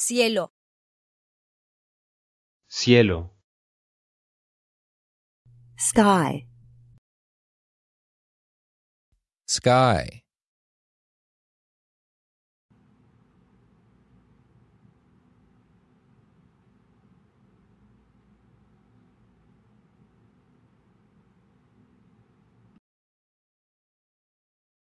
Cielo. Cielo. Sky. Sky.